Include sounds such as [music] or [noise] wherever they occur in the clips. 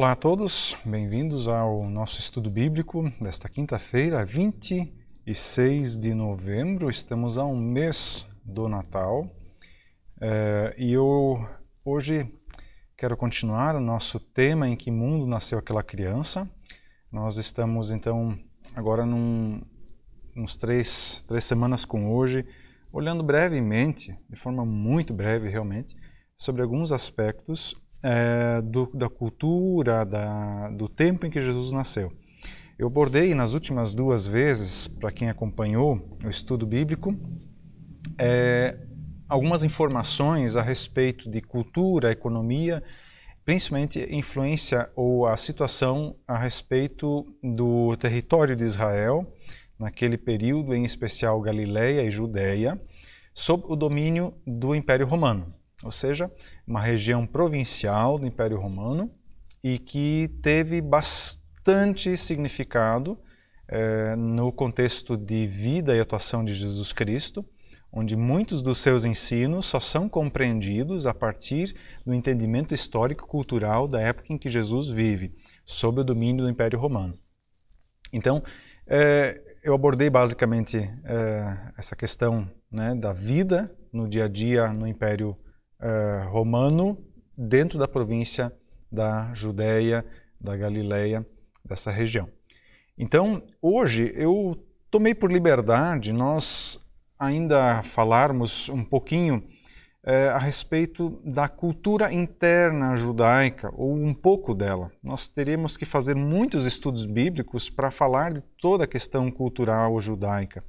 Olá a todos, bem-vindos ao nosso estudo bíblico desta quinta-feira, 26 de novembro. Estamos a um mês do Natal eh, e eu hoje quero continuar o nosso tema em que mundo nasceu aquela criança. Nós estamos então agora num, uns três, três semanas com hoje, olhando brevemente, de forma muito breve realmente, sobre alguns aspectos é, do, da cultura, da, do tempo em que Jesus nasceu. Eu abordei nas últimas duas vezes, para quem acompanhou o estudo bíblico, é, algumas informações a respeito de cultura, economia, principalmente influência ou a situação a respeito do território de Israel, naquele período, em especial Galiléia e Judéia, sob o domínio do Império Romano ou seja, uma região provincial do Império Romano e que teve bastante significado eh, no contexto de vida e atuação de Jesus Cristo, onde muitos dos seus ensinos só são compreendidos a partir do entendimento histórico-cultural da época em que Jesus vive, sob o domínio do Império Romano. Então, eh, eu abordei basicamente eh, essa questão né, da vida no dia a dia no Império Romano uh, romano dentro da província da Judéia, da Galileia, dessa região. Então, hoje eu tomei por liberdade nós ainda falarmos um pouquinho é, a respeito da cultura interna judaica, ou um pouco dela. Nós teremos que fazer muitos estudos bíblicos para falar de toda a questão cultural judaica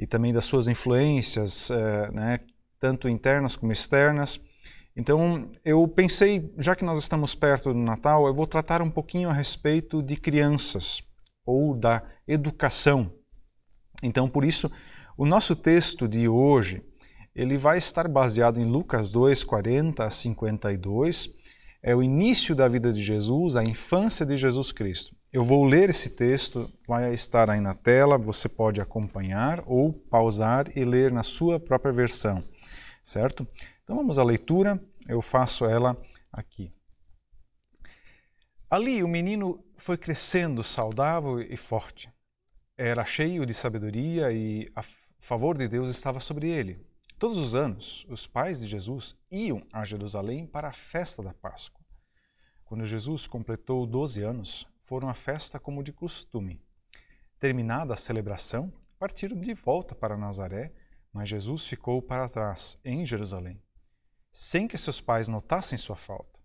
e também das suas influências é, né, tanto internas como externas. Então, eu pensei, já que nós estamos perto do Natal, eu vou tratar um pouquinho a respeito de crianças ou da educação. Então, por isso, o nosso texto de hoje, ele vai estar baseado em Lucas 2, 40 a 52. É o início da vida de Jesus, a infância de Jesus Cristo. Eu vou ler esse texto, vai estar aí na tela, você pode acompanhar ou pausar e ler na sua própria versão certo? Então vamos à leitura, eu faço ela aqui. Ali o menino foi crescendo saudável e forte. Era cheio de sabedoria e a favor de Deus estava sobre ele. Todos os anos, os pais de Jesus iam a Jerusalém para a festa da Páscoa. Quando Jesus completou 12 anos, foram à festa como de costume. Terminada a celebração, partiram de volta para Nazaré mas Jesus ficou para trás, em Jerusalém, sem que seus pais notassem sua falta.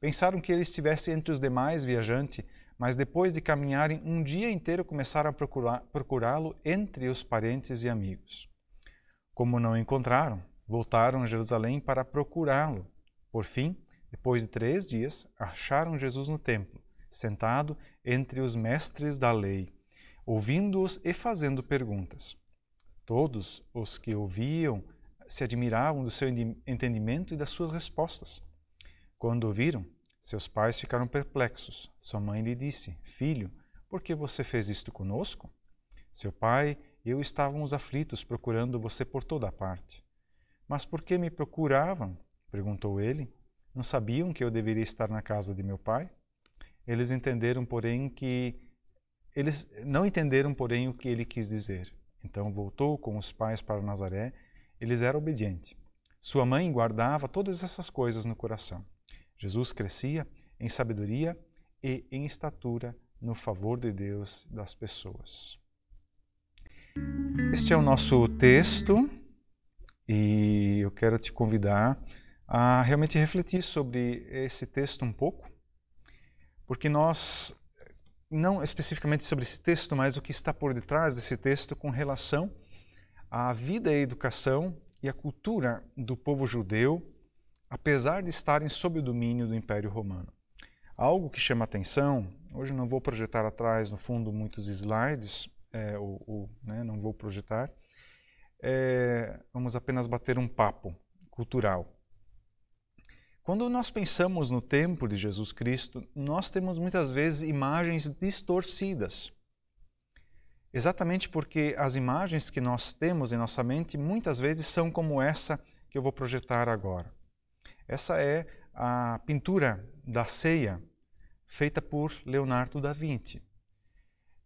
Pensaram que ele estivesse entre os demais viajantes, mas depois de caminharem um dia inteiro começaram a procurá-lo entre os parentes e amigos. Como não o encontraram, voltaram a Jerusalém para procurá-lo. Por fim, depois de três dias, acharam Jesus no templo, sentado entre os mestres da lei, ouvindo-os e fazendo perguntas. Todos os que ouviam se admiravam do seu entendimento e das suas respostas. Quando ouviram, seus pais ficaram perplexos. Sua mãe lhe disse: Filho, por que você fez isto conosco? Seu pai e eu estávamos aflitos procurando você por toda a parte. Mas por que me procuravam? perguntou ele. Não sabiam que eu deveria estar na casa de meu pai? Eles entenderam, porém, que eles não entenderam, porém, o que ele quis dizer. Então voltou com os pais para Nazaré, eles eram obedientes. Sua mãe guardava todas essas coisas no coração. Jesus crescia em sabedoria e em estatura no favor de Deus das pessoas. Este é o nosso texto e eu quero te convidar a realmente refletir sobre esse texto um pouco, porque nós não especificamente sobre esse texto, mas o que está por detrás desse texto com relação à vida e à educação e à cultura do povo judeu, apesar de estarem sob o domínio do Império Romano. Algo que chama atenção, hoje não vou projetar atrás, no fundo, muitos slides, é, ou, ou né, não vou projetar, é, vamos apenas bater um papo cultural. Quando nós pensamos no tempo de Jesus Cristo, nós temos muitas vezes imagens distorcidas. Exatamente porque as imagens que nós temos em nossa mente muitas vezes são como essa que eu vou projetar agora. Essa é a pintura da ceia feita por Leonardo da Vinci.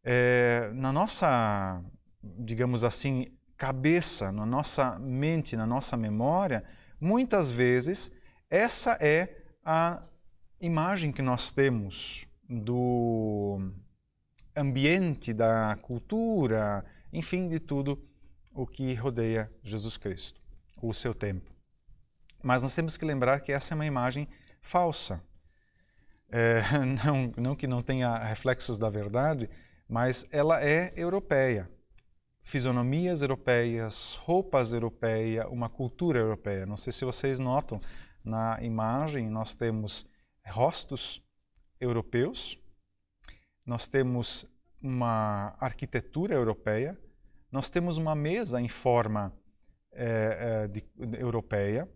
É, na nossa, digamos assim, cabeça, na nossa mente, na nossa memória, muitas vezes essa é a imagem que nós temos do ambiente, da cultura, enfim, de tudo o que rodeia Jesus Cristo, o seu tempo. Mas nós temos que lembrar que essa é uma imagem falsa. É, [laughs] não, não que não tenha reflexos da verdade, mas ela é europeia. Fisionomias europeias, roupas europeias, uma cultura europeia. Não sei se vocês notam, na imagem, nós temos rostos europeus, nós temos uma arquitetura europeia, nós temos uma mesa em forma é, é, de, de, europeia,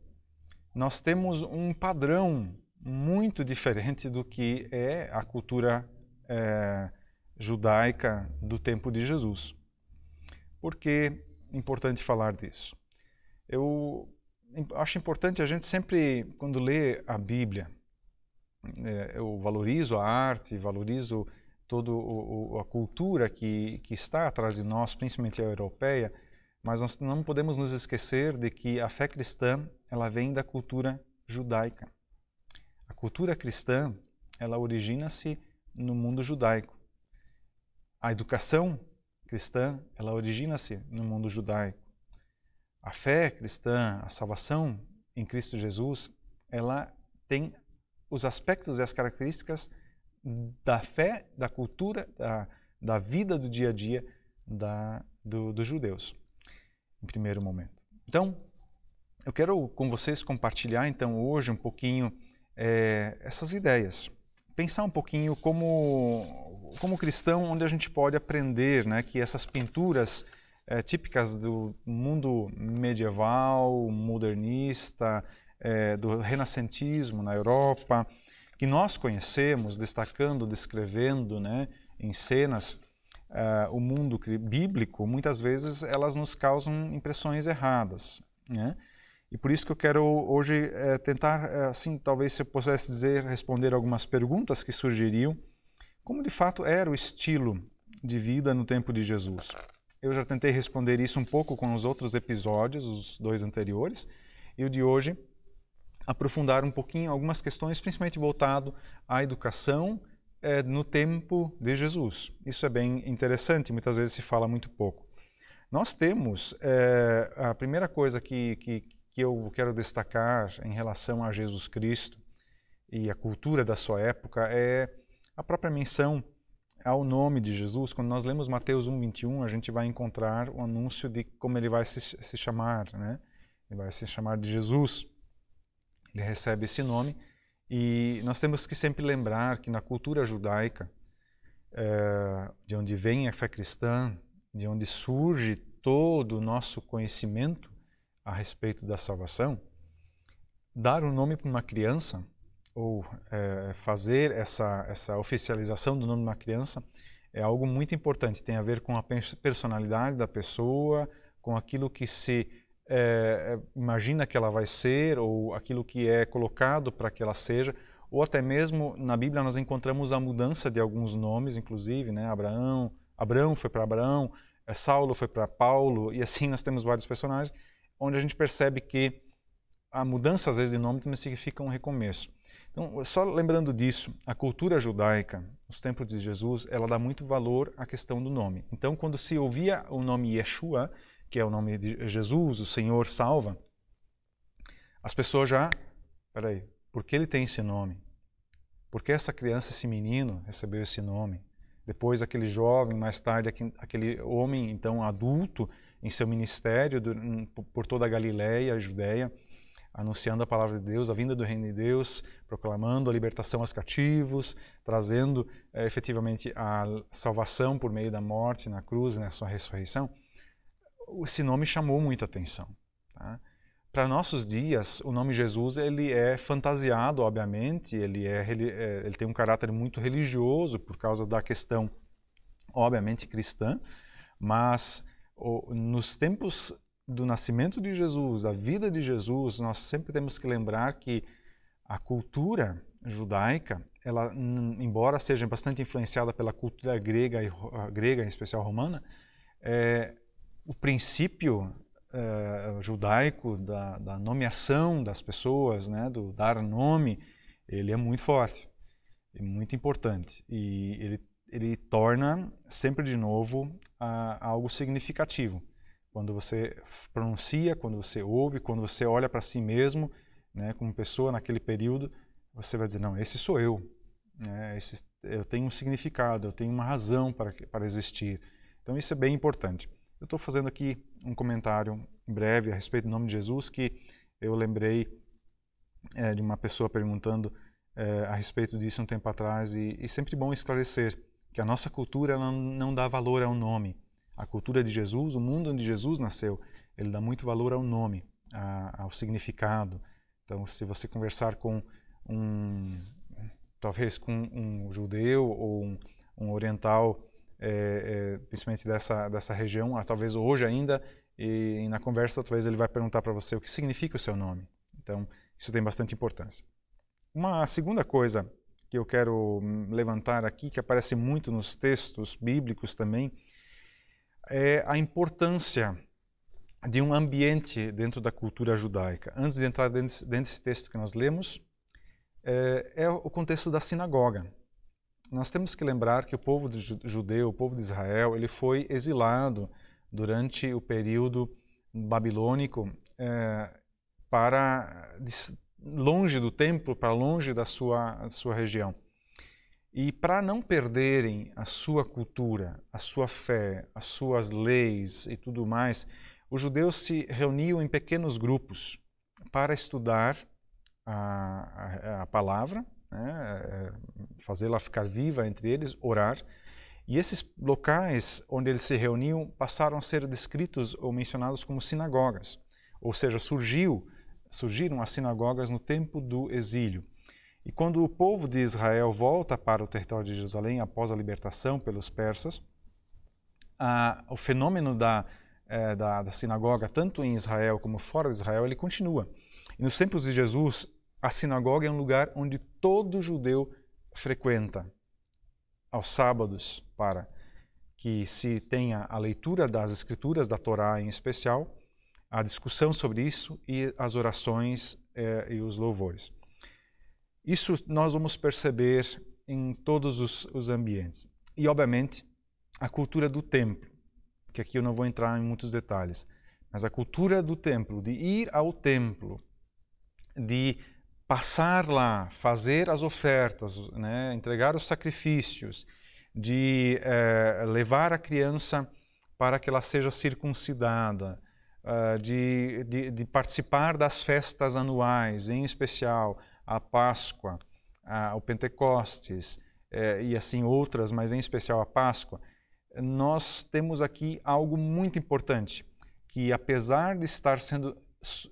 nós temos um padrão muito diferente do que é a cultura é, judaica do tempo de Jesus. Por que é importante falar disso? Eu acho importante a gente sempre, quando lê a Bíblia, né, eu valorizo a arte, valorizo toda a cultura que, que está atrás de nós, principalmente a europeia, mas nós não podemos nos esquecer de que a fé cristã ela vem da cultura judaica. A cultura cristã ela origina-se no mundo judaico. A educação cristã ela origina-se no mundo judaico. A fé cristã, a salvação em Cristo Jesus, ela tem os aspectos e as características da fé, da cultura, da, da vida do dia a dia da, do, dos judeus, em primeiro momento. Então, eu quero com vocês compartilhar então hoje um pouquinho é, essas ideias, pensar um pouquinho como como cristão onde a gente pode aprender, né, que essas pinturas é, típicas do mundo medieval, modernista, é, do renascentismo na Europa, que nós conhecemos, destacando, descrevendo né, em cenas eh, o mundo bíblico, muitas vezes elas nos causam impressões erradas. Né? E por isso que eu quero hoje é, tentar, assim, talvez se eu pudesse dizer, responder algumas perguntas que surgiriam, como de fato era o estilo de vida no tempo de Jesus. Eu já tentei responder isso um pouco com os outros episódios, os dois anteriores, e o de hoje aprofundar um pouquinho algumas questões, principalmente voltado à educação é, no tempo de Jesus. Isso é bem interessante, muitas vezes se fala muito pouco. Nós temos, é, a primeira coisa que, que, que eu quero destacar em relação a Jesus Cristo e a cultura da sua época é a própria menção ao nome de Jesus, quando nós lemos Mateus 1, 21, a gente vai encontrar o anúncio de como ele vai se, se chamar, né? Ele vai se chamar de Jesus. Ele recebe esse nome e nós temos que sempre lembrar que na cultura judaica, é, de onde vem a fé cristã, de onde surge todo o nosso conhecimento a respeito da salvação, dar um nome para uma criança ou é, fazer essa, essa oficialização do nome da criança é algo muito importante. Tem a ver com a personalidade da pessoa, com aquilo que se é, é, imagina que ela vai ser, ou aquilo que é colocado para que ela seja, ou até mesmo na Bíblia nós encontramos a mudança de alguns nomes, inclusive, né? Abraão, Abraão foi para Abraão, Saulo foi para Paulo, e assim [laughs] nós temos vários personagens, onde a gente percebe que a mudança, às vezes, de nome também significa um recomeço. Então, só lembrando disso, a cultura judaica, nos tempos de Jesus, ela dá muito valor à questão do nome. Então, quando se ouvia o nome Yeshua, que é o nome de Jesus, o Senhor salva, as pessoas já, peraí, por que ele tem esse nome? Por que essa criança, esse menino, recebeu esse nome? Depois aquele jovem, mais tarde aquele homem, então adulto, em seu ministério por toda a Galiléia, a Judéia, anunciando a palavra de Deus, a vinda do reino de Deus, proclamando a libertação aos cativos, trazendo eh, efetivamente a salvação por meio da morte na cruz, na né, sua ressurreição, esse nome chamou muita atenção. Tá? Para nossos dias, o nome Jesus ele é fantasiado, obviamente, ele, é, é ele tem um caráter muito religioso por causa da questão, obviamente, cristã, mas nos tempos do nascimento de Jesus, da vida de Jesus, nós sempre temos que lembrar que a cultura judaica, ela, embora seja bastante influenciada pela cultura grega, e, grega em especial romana, é, o princípio é, judaico da, da, nomeação das pessoas, né, do dar nome, ele é muito forte, é muito importante e ele, ele torna sempre de novo a, a algo significativo quando você pronuncia, quando você ouve, quando você olha para si mesmo, né, como pessoa naquele período, você vai dizer: não, esse sou eu. Né, esse, eu tenho um significado, eu tenho uma razão para, para existir. Então isso é bem importante. Eu estou fazendo aqui um comentário breve a respeito do nome de Jesus que eu lembrei é, de uma pessoa perguntando é, a respeito disso um tempo atrás e, e sempre bom esclarecer que a nossa cultura não dá valor ao nome a cultura de Jesus, o mundo onde Jesus nasceu, ele dá muito valor ao nome, a, ao significado. Então, se você conversar com um, talvez com um judeu ou um, um oriental, é, é, principalmente dessa dessa região, ah, talvez hoje ainda, e, e na conversa talvez ele vai perguntar para você o que significa o seu nome. Então, isso tem bastante importância. Uma segunda coisa que eu quero hum, levantar aqui, que aparece muito nos textos bíblicos também, é a importância de um ambiente dentro da cultura judaica. Antes de entrar dentro, desse texto que nós lemos, é, é, o contexto da sinagoga. Nós temos que lembrar que o povo judeu, o povo de Israel, ele foi exilado durante o período babilônico é, para longe do templo, para longe da sua, sua região. E para não perderem a sua cultura, a sua fé, as suas leis e tudo mais, os judeus se reuniam em pequenos grupos para estudar a, a, a palavra, né, é, fazê-la ficar viva entre eles, orar. E esses locais onde eles se reuniam passaram a ser descritos ou mencionados como sinagogas. Ou seja, surgiu, surgiram as sinagogas no tempo do exílio. E quando o povo de Israel volta para o território de Jerusalém após a libertação pelos persas, a, o fenômeno da, é, da, da, sinagoga, tanto em Israel como fora de Israel, ele continua. E nos tempos de Jesus, a sinagoga é um lugar onde todo judeu frequenta aos sábados para que se tenha a leitura das escrituras da Torá em especial, a discussão sobre isso e as orações é, e os louvores. Isso nós vamos perceber em todos os, os ambientes. E, obviamente, a cultura do templo, que aqui eu não vou entrar em muitos detalhes, mas a cultura do templo, de ir ao templo, de passar lá, fazer as ofertas, né, entregar os sacrifícios, de eh, levar a criança para que ela seja circuncidada, eh, de, de, de participar das festas anuais, em especial a Páscoa, a, o Pentecostes é, e assim outras, mas em especial a Páscoa, nós temos aqui algo muito importante, que apesar de estar sendo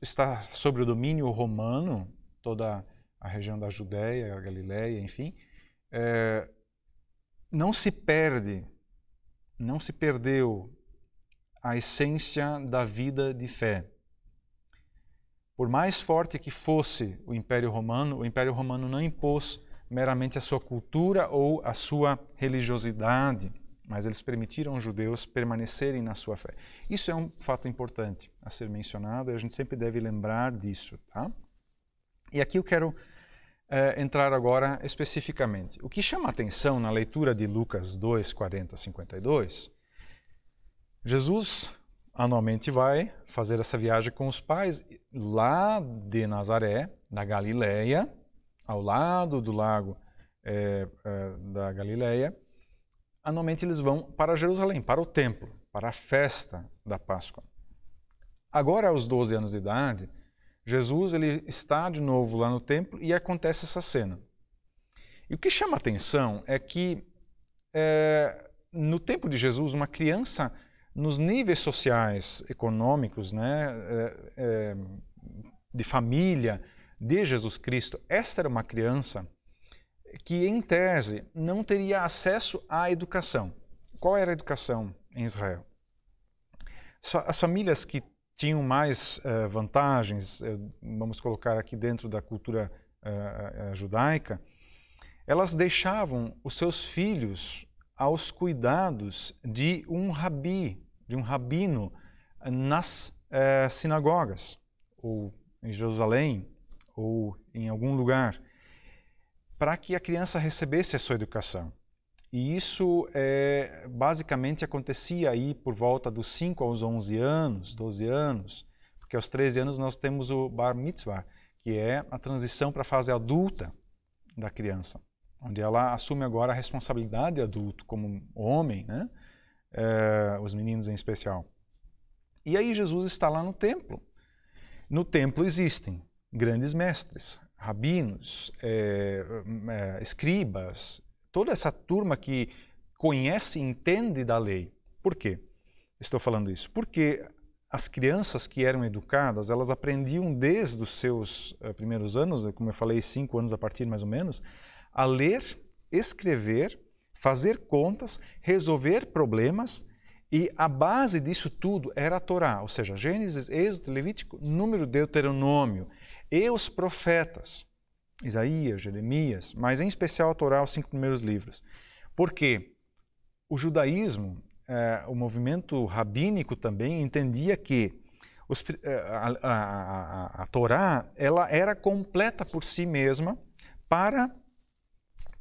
estar sobre o domínio romano, toda a região da Judéia, a Galiléia, enfim, é, não se perde, não se perdeu a essência da vida de fé. Por mais forte que fosse o Império Romano, o Império Romano não impôs meramente a sua cultura ou a sua religiosidade, mas eles permitiram aos judeus permanecerem na sua fé. Isso é um fato importante a ser mencionado e a gente sempre deve lembrar disso, tá? E aqui eu quero é, entrar agora especificamente. O que chama atenção na leitura de Lucas 2, 40 52, Jesus anualmente vai fazer essa viagem com os pais lá de Nazaré, na Galileia, ao lado do lago é, é, da Galileia. Anualmente eles vão para Jerusalém, para o templo, para a festa da Páscoa. Agora, aos 12 anos de idade, Jesus ele está de novo lá no templo e acontece essa cena. E o que chama atenção é que é, no tempo de Jesus, uma criança nos níveis sociais, econômicos, né, é, é, de família de Jesus Cristo, esta era uma criança que, em tese, não teria acesso à educação. Qual era a educação em Israel? As famílias que tinham mais eh, vantagens, eh, vamos colocar aqui dentro da cultura eh, judaica, elas deixavam os seus filhos aos cuidados de um rabi, de um rabino nas eh, sinagogas, ou em Jerusalém, ou em algum lugar, para que a criança recebesse a sua educação. E isso é, basicamente acontecia aí por volta dos 5 aos 11 anos, 12 anos, porque aos 13 anos nós temos o bar mitzvah, que é a transição para a fase adulta da criança onde ela assume agora a responsabilidade de adulto como homem, né? É, os meninos em especial. E aí Jesus está lá no templo. No templo existem grandes mestres, rabinos, é, é, escribas, toda essa turma que conhece e entende da lei. Por quê? Estou falando isso porque as crianças que eram educadas, elas aprendiam desde os seus primeiros anos, né? como eu falei, cinco anos a partir mais ou menos, a ler, escrever, fazer contas, resolver problemas, e a base disso tudo era a Torá, ou seja, Gênesis, Êxodo, Levítico, número Deuteronômio e os profetas, Isaías, Jeremias, mas em especial a Torá, os cinco primeiros livros. Porque o judaísmo, é, o movimento rabínico também entendia que os, é, a, a, a, a Torá ela era completa por si mesma para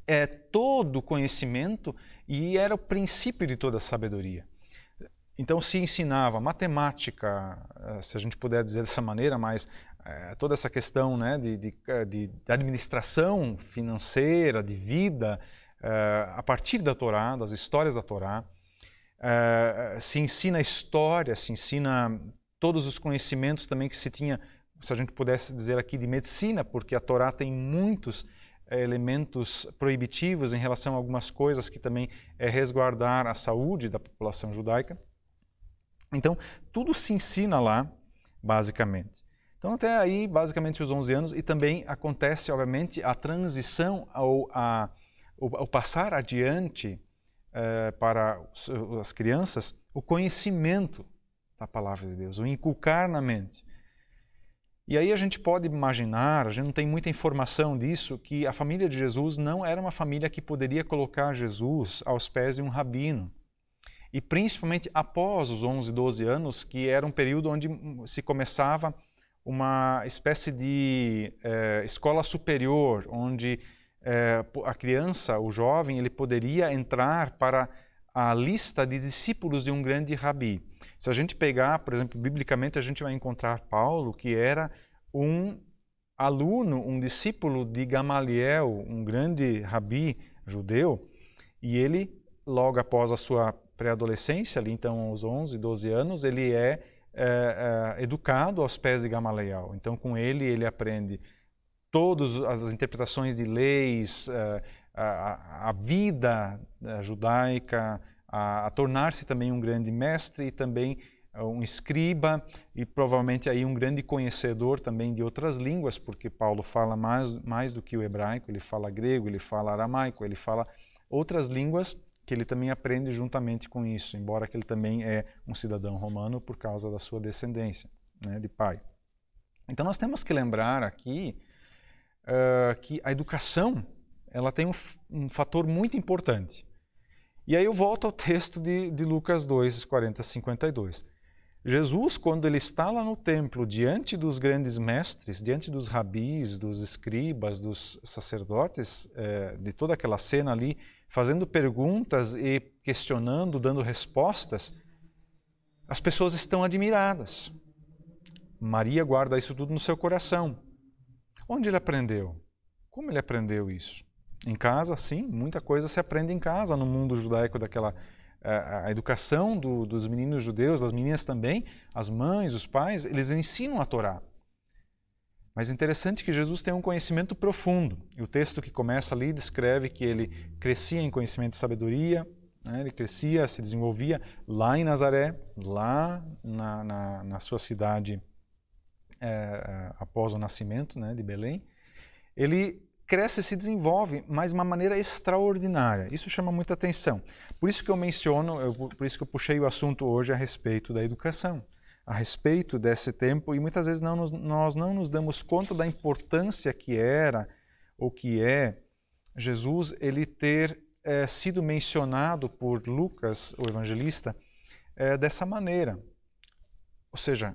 é todo conhecimento e era o princípio de toda sabedoria. Então se ensinava matemática, eh, se a gente puder dizer dessa maneira, mas é, toda essa questão né, de, de, eh, de, administração financeira, de vida, é, a partir da Torá, das histórias da Torá, é, se ensina história, se ensina todos os conhecimentos também que se tinha, se a gente pudesse dizer aqui, de medicina, porque a Torá tem muitos eh, elementos proibitivos em relação a algumas coisas que também é resguardar a saúde da população judaica. Então, tudo se ensina lá, basicamente. Então, até aí, basicamente, os 11 anos, e também acontece, obviamente, a transição ou a, o, passar adiante eh, para as crianças o conhecimento da palavra de Deus, o inculcar na mente. E aí a gente pode imaginar, a gente não tem muita informação disso, que a família de Jesus não era uma família que poderia colocar Jesus aos pés de um rabino. E principalmente após os 11, 12 anos, que era um período onde se começava uma espécie de eh, escola superior, onde eh, a criança, o jovem, ele poderia entrar para a lista de discípulos de um grande rabi. Se a gente pegar, por exemplo, biblicamente, a gente vai encontrar Paulo, que era um aluno, um discípulo de Gamaliel, um grande rabi judeu, e ele, logo após a sua pré-adolescência, ali então aos 11, 12 anos, ele é, é, é educado aos pés de Gamaliel. Então, com ele, ele aprende todas as interpretações de leis, eh, a, a, a vida judaica, a, a tornar-se também um grande mestre e também eh, um escriba e provavelmente aí um grande conhecedor também de outras línguas, porque Paulo fala mais, mais do que o hebraico, ele fala grego, ele fala aramaico, ele fala outras línguas que ele também aprende juntamente com isso, embora que ele também é um cidadão romano por causa da sua descendência né, de pai. Então nós temos que lembrar aqui uh, que a educação ela tem um, um fator muito importante e aí eu volto ao texto de, de Lucas 2, 40 52. Jesus, quando ele está lá no templo, diante dos grandes mestres, diante dos rabis, dos escribas, dos sacerdotes, é, de toda aquela cena ali, fazendo perguntas e questionando, dando respostas, as pessoas estão admiradas. Maria guarda isso tudo no seu coração. Onde ele aprendeu? Como ele aprendeu isso? Em casa, sim, muita coisa se aprende em casa, no mundo judaico daquela eh, a, educação do, dos meninos judeus, das meninas também, as mães, os pais, eles ensinam a Torá. Mas é interessante que Jesus tem um conhecimento profundo. E o texto que começa ali descreve que ele crescia em conhecimento e sabedoria, né? ele crescia, se desenvolvia lá em Nazaré, lá na, na, na sua cidade é, após o nascimento né, de Belém. Ele cresce e se desenvolve, mas de uma maneira extraordinária. Isso chama muita atenção. Por isso que eu menciono, eu, por isso que eu puxei o assunto hoje a respeito da educação, a respeito desse tempo, e muitas vezes não nos, nós não nos damos conta da importância que era ou que é Jesus ele ter é, sido mencionado por Lucas, o evangelista, é, dessa maneira. Ou seja,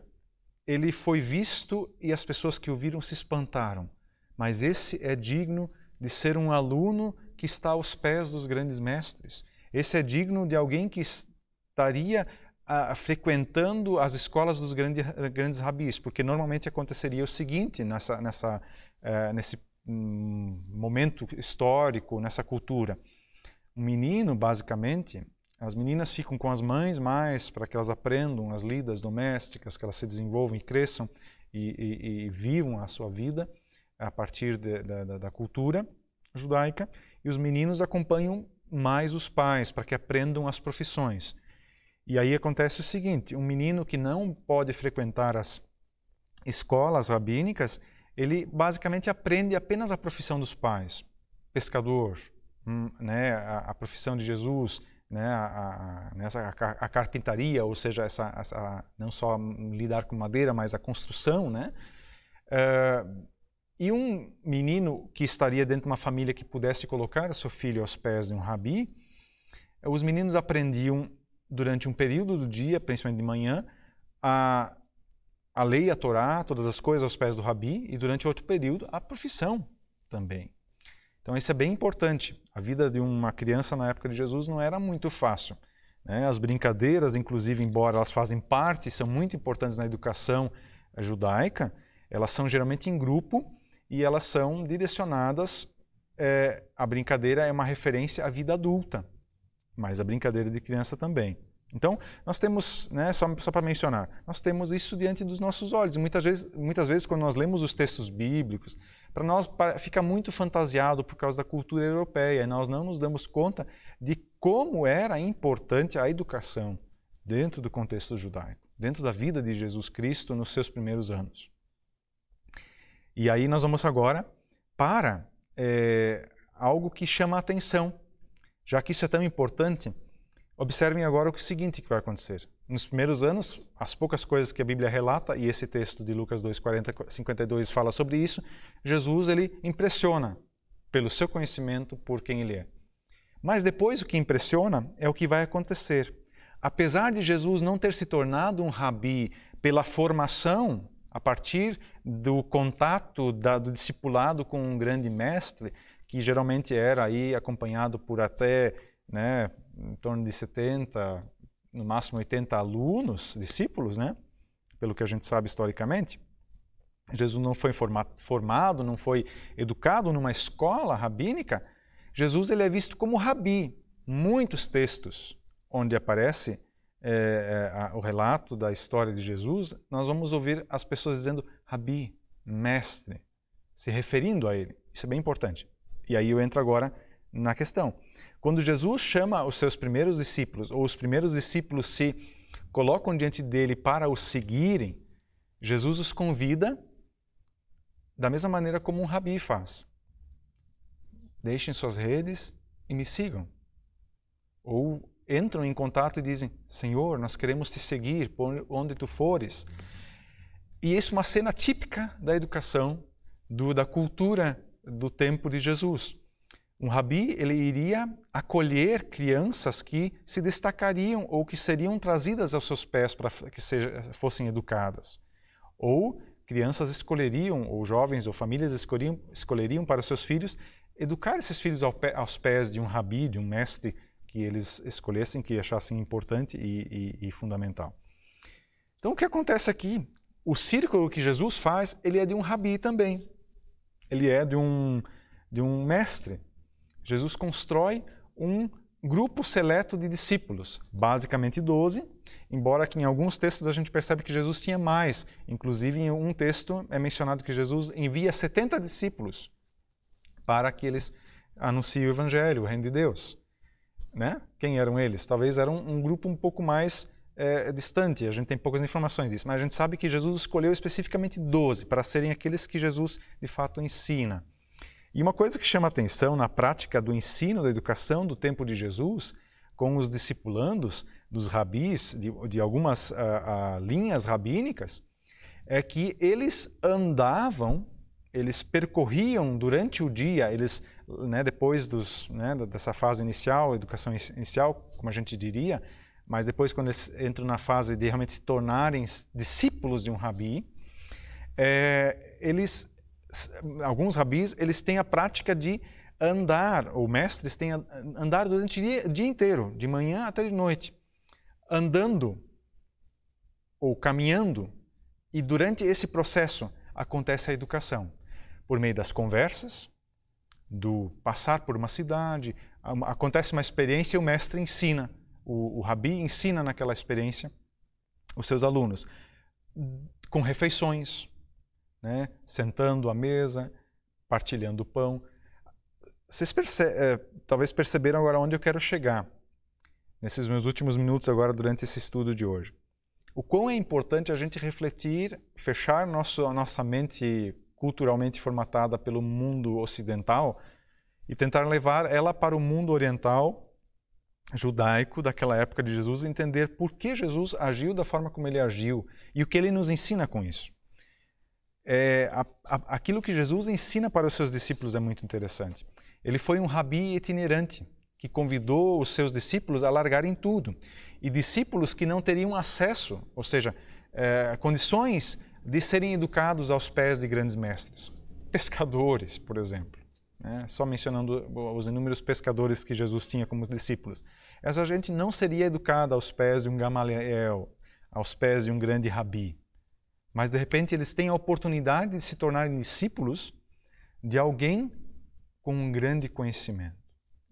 ele foi visto e as pessoas que o viram se espantaram mas esse é digno de ser um aluno que está aos pés dos grandes mestres. Esse é digno de alguém que estaria ah, frequentando as escolas dos grande, grandes rabis, porque normalmente aconteceria o seguinte nessa, nessa, eh, nesse um, momento histórico, nessa cultura. Um menino, basicamente, as meninas ficam com as mães mais para que elas aprendam as lidas domésticas, que elas se desenvolvam e cresçam e, e, e vivam a sua vida a partir de, da, da cultura judaica, e os meninos acompanham mais os pais para que aprendam as profissões. E aí acontece o seguinte: um menino que não pode frequentar as escolas rabínicas, ele basicamente aprende apenas a profissão dos pais, pescador, hum, né, a, a profissão de Jesus, né, a, a, a, né, carpintaria, ou seja, essa, essa, não só lidar com madeira, mas a construção, né, uh, e um menino que estaria dentro de uma família que pudesse colocar seu filho aos pés de um rabi, eh, os meninos aprendiam durante um período do dia, principalmente de manhã, a, a lei, a Torá, todas as coisas aos pés do rabi, e durante outro período, a profissão também. Então, isso é bem importante. A vida de uma criança na época de Jesus não era muito fácil. Né? As brincadeiras, inclusive, embora elas fazem parte, são muito importantes na educação eh, judaica, elas são geralmente em grupo e elas são direcionadas. É, a brincadeira é uma referência à vida adulta, mas a brincadeira de criança também. Então, nós temos, né, só, só para mencionar, nós temos isso diante dos nossos olhos. Muitas vezes, muitas vezes quando nós lemos os textos bíblicos, para nós fica muito fantasiado por causa da cultura europeia e nós não nos damos conta de como era importante a educação dentro do contexto judaico, dentro da vida de Jesus Cristo nos seus primeiros anos. E aí nós vamos agora para é, algo que chama a atenção. Já que isso é tão importante, observem agora o seguinte que vai acontecer. Nos primeiros anos, as poucas coisas que a Bíblia relata, e esse texto de Lucas 2, 40, 52 fala sobre isso, Jesus ele impressiona pelo seu conhecimento, por quem ele é. Mas depois o que impressiona é o que vai acontecer. Apesar de Jesus não ter se tornado um rabi pela formação a partir do contato da, do discipulado com um grande mestre, que geralmente era aí acompanhado por até né, em torno de 70, no máximo 80 alunos, discípulos, né, pelo que a gente sabe historicamente. Jesus não foi formado, não foi educado numa escola rabínica. Jesus ele é visto como rabi. Muitos textos onde aparece é, é, a, o relato da história de Jesus, nós vamos ouvir as pessoas dizendo Rabi, mestre, se referindo a ele. Isso é bem importante. E aí eu entro agora na questão. Quando Jesus chama os seus primeiros discípulos, ou os primeiros discípulos se colocam diante dele para o seguirem, Jesus os convida da mesma maneira como um rabi faz. Deixem suas redes e me sigam. Ou entram em contato e dizem: Senhor, nós queremos te seguir por onde tu fores. E isso é uma cena típica da educação, do, da cultura do tempo de Jesus. Um rabi ele iria acolher crianças que se destacariam ou que seriam trazidas aos seus pés para que seja, fossem educadas. Ou crianças escolheriam, ou jovens ou famílias escolheriam, escolheriam para os seus filhos educar esses filhos aos pés de um rabi, de um mestre que eles escolhessem, que achassem importante e, e, e fundamental. Então, o que acontece aqui? O círculo que Jesus faz, ele é de um rabi também. Ele é de um, de um mestre. Jesus constrói um grupo seleto de discípulos, basicamente 12, embora que em alguns textos a gente percebe que Jesus tinha mais. Inclusive, em um texto é mencionado que Jesus envia 70 discípulos para que eles anunciem o Evangelho, o Reino de Deus né? Quem eram eles? Talvez eram um grupo um pouco mais é, distante, a gente tem poucas informações disso, mas a gente sabe que Jesus escolheu especificamente 12 para serem aqueles que Jesus de fato ensina. E uma coisa que chama atenção na prática do ensino, da educação do tempo de Jesus, com os discipulandos dos rabis, de, de algumas a, ah, a, ah, linhas rabínicas, é que eles andavam, eles percorriam durante o dia, eles né, depois dos, né, dessa fase inicial, educação inicial, como a gente diria, mas depois quando eles entram na fase de realmente se tornarem discípulos de um rabi, é, eles, alguns rabis, eles têm a prática de andar, ou mestres têm a, andar durante o dia, o dia inteiro, de manhã até de noite, andando ou caminhando, e durante esse processo acontece a educação, por meio das conversas, do passar por uma cidade, acontece uma experiência e o mestre ensina, o, o rabi ensina naquela experiência os seus alunos, com refeições, né? sentando à mesa, partilhando o pão. Vocês perce é, talvez perceberam agora onde eu quero chegar, nesses meus últimos minutos agora durante esse estudo de hoje. O quão é importante a gente refletir, fechar nosso, a nossa mente culturalmente formatada pelo mundo ocidental e tentar levar ela para o mundo oriental judaico daquela época de Jesus, entender por que Jesus agiu da forma como ele agiu e o que ele nos ensina com isso. É, a, a, aquilo que Jesus ensina para os seus discípulos é muito interessante. Ele foi um rabi itinerante que convidou os seus discípulos a largarem tudo. E discípulos que não teriam acesso, ou seja, é, condições de serem educados aos pés de grandes mestres. Pescadores, por exemplo. Né? Só mencionando os inúmeros pescadores que Jesus tinha como discípulos. Essa gente não seria educada aos pés de um Gamaliel, aos pés de um grande rabi. Mas, de repente, eles têm a oportunidade de se tornarem discípulos de alguém com um grande conhecimento.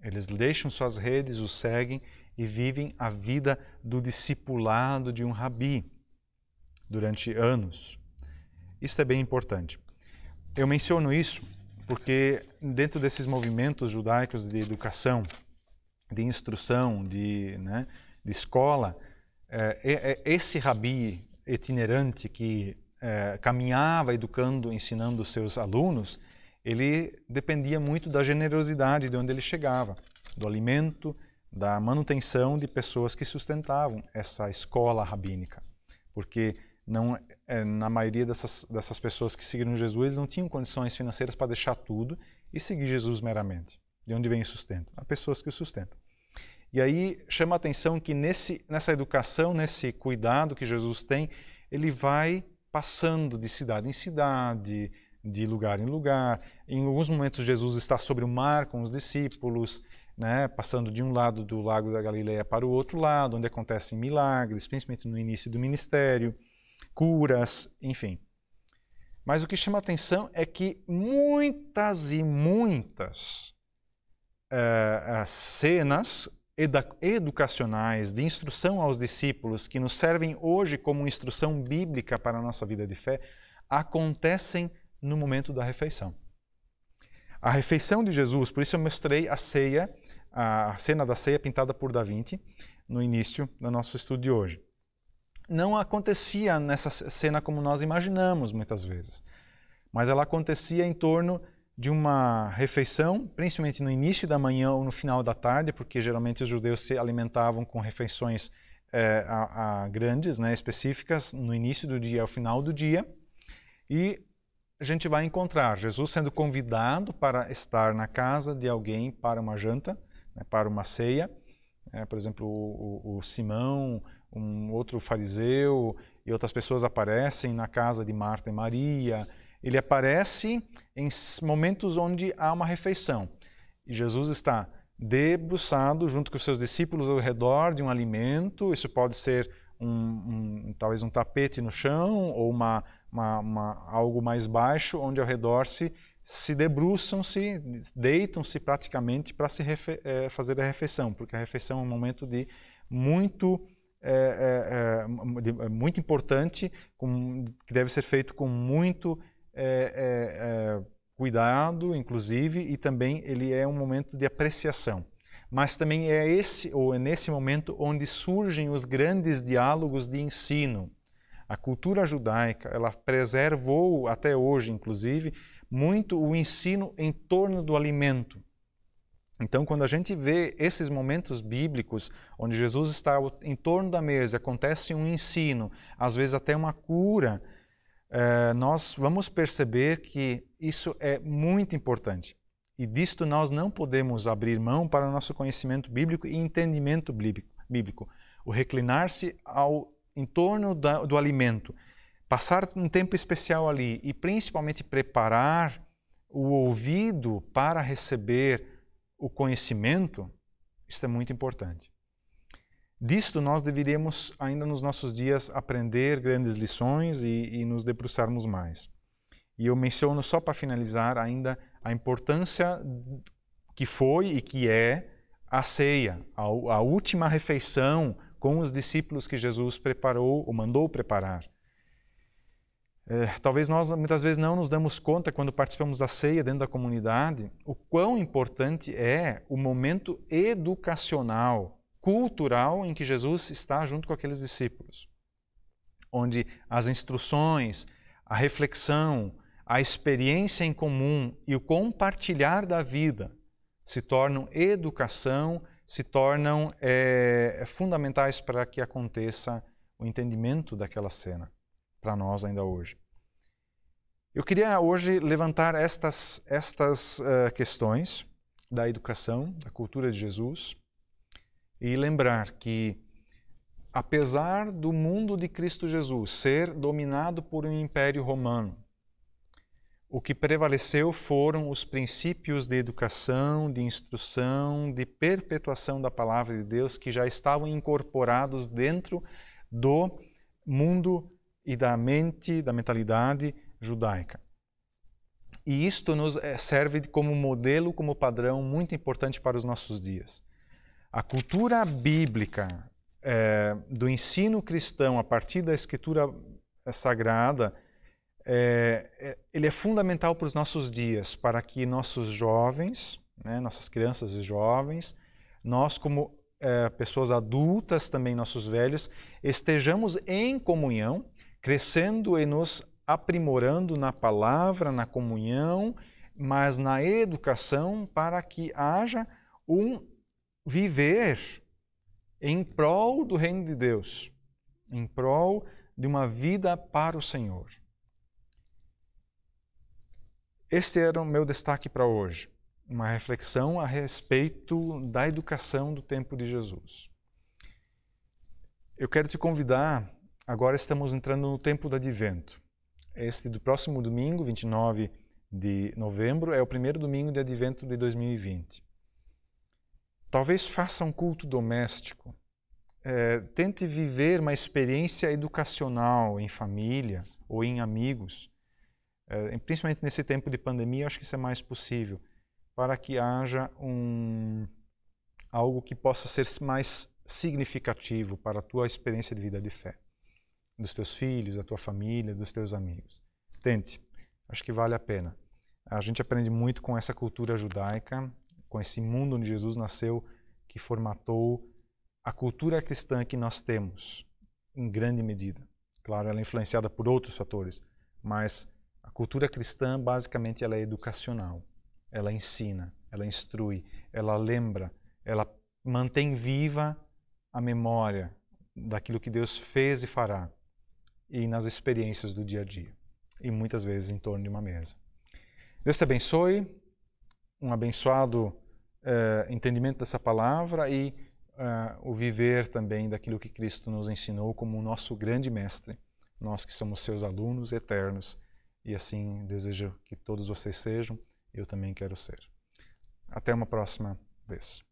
Eles deixam suas redes, o seguem e vivem a vida do discipulado de um rabi durante anos. Isso é bem importante. Eu menciono isso porque dentro desses movimentos judaicos de educação, de instrução, de, né, de escola, eh, é, é, esse rabi itinerante que é, caminhava educando, ensinando os seus alunos, ele dependia muito da generosidade de onde ele chegava, do alimento, da manutenção de pessoas que sustentavam essa escola rabínica, porque não é, na maioria dessas, dessas pessoas que seguiram Jesus, eles não tinham condições financeiras para deixar tudo e seguir Jesus meramente. De onde vem o sustento? Há pessoas que o sustentam. E aí chama a atenção que nesse, nessa educação, nesse cuidado que Jesus tem, ele vai passando de cidade em cidade, de lugar em lugar. Em alguns momentos, Jesus está sobre o mar com os discípulos, né, passando de um lado do Lago da Galileia para o outro lado, onde acontecem milagres, principalmente no início do ministério curas, enfim. Mas o que chama atenção é que muitas e muitas uh, cenas educacionais, de instrução aos discípulos, que nos servem hoje como instrução bíblica para a nossa vida de fé, acontecem no momento da refeição. A refeição de Jesus, por isso eu mostrei a ceia, a cena da ceia pintada por Da Vinci, no início do nosso estudo de hoje não acontecia nessa cena como nós imaginamos muitas vezes, mas ela acontecia em torno de uma refeição, principalmente no início da manhã ou no final da tarde, porque geralmente os judeus se alimentavam com refeições é, a, a grandes, né, específicas, no início do dia ao final do dia. E a gente vai encontrar Jesus sendo convidado para estar na casa de alguém para uma janta, né, para uma ceia. É, por exemplo, o, o, o Simão, um outro fariseu e outras pessoas aparecem na casa de Marta e Maria. Ele aparece em momentos onde há uma refeição. E Jesus está debruçado junto com os seus discípulos ao redor de um alimento. Isso pode ser um, um talvez um tapete no chão ou uma, uma, uma, algo mais baixo, onde ao redor se, se debruçam-se, deitam-se praticamente para se refe- eh, fazer a refeição, porque a refeição é um momento de muito é, é, é, é, muito importante, com, que deve ser feito com muito é, é, cuidado, inclusive, e também ele é um momento de apreciação. Mas também é esse ou é nesse momento onde surgem os grandes diálogos de ensino. A cultura judaica, ela preservou até hoje, inclusive, muito o ensino em torno do alimento. Então, quando a gente vê esses momentos bíblicos, onde Jesus está em torno da mesa, acontece um ensino, às vezes até uma cura, eh, nós vamos perceber que isso é muito importante. E disto nós não podemos abrir mão para o nosso conhecimento bíblico e entendimento bíblico. O reclinar-se ao em torno da, do alimento, passar um tempo especial ali e principalmente preparar o ouvido para receber o conhecimento, isso é muito importante. Disto nós deveríamos, ainda nos nossos dias, aprender grandes lições e, e nos debruçarmos mais. E eu menciono só para finalizar ainda a importância que foi e que é a ceia, a, a última refeição com os discípulos que Jesus preparou ou mandou preparar. É, talvez nós muitas vezes não nos damos conta quando participamos da ceia dentro da comunidade o quão importante é o momento educacional, cultural em que Jesus está junto com aqueles discípulos, onde as instruções, a reflexão, a experiência em comum e o compartilhar da vida se tornam educação, se tornam é, fundamentais para que aconteça o entendimento daquela cena para nós ainda hoje. Eu queria hoje levantar estas, estas uh, questões da educação, da cultura de Jesus, e lembrar que, apesar do mundo de Cristo Jesus ser dominado por um império romano, o que prevaleceu foram os princípios de educação, de instrução, de perpetuação da palavra de Deus que já estavam incorporados dentro do mundo e da mente, da mentalidade judaica. E isto nos eh, serve como modelo, como padrão muito importante para os nossos dias. A cultura bíblica é, do ensino cristão a partir da escritura eh, sagrada, é, é, ele é fundamental para os nossos dias, para que nossos jovens, né, nossas crianças e jovens, nós como pessoas adultas, também nossos velhos, estejamos em comunhão crescendo e nos aprimorando na palavra, na comunhão, mas na educação para que haja um viver em prol do reino de Deus, em prol de uma vida para o Senhor. Este era o meu destaque para hoje, uma reflexão a respeito da educação do tempo de Jesus. Eu quero te convidar Agora estamos entrando no tempo do advento. Este do próximo domingo, 29 de novembro, é o primeiro domingo de advento de 2020. Talvez faça um culto doméstico. É, tente viver uma experiência educacional em família ou em amigos. É, principalmente nesse tempo de pandemia, acho que isso é mais possível, para que haja um algo que possa ser mais significativo para a tua experiência de vida de fé dos teus filhos, da tua família, dos teus amigos. Tente, acho que vale a pena. A gente aprende muito com essa cultura judaica, com esse mundo onde Jesus nasceu, que formatou a cultura cristã que nós temos, em grande medida. Claro, ela é influenciada por outros fatores, mas a cultura cristã, basicamente, ela é educacional. Ela ensina, ela instrui, ela lembra, ela mantém viva a memória daquilo que Deus fez e fará e nas experiências do dia a dia, e muitas vezes em torno de uma mesa. Deus te abençoe, um abençoado uh, entendimento dessa palavra e uh, o viver também daquilo que Cristo nos ensinou como o nosso grande mestre, nós que somos seus alunos eternos, e assim desejo que todos vocês sejam, eu também quero ser. Até uma próxima vez.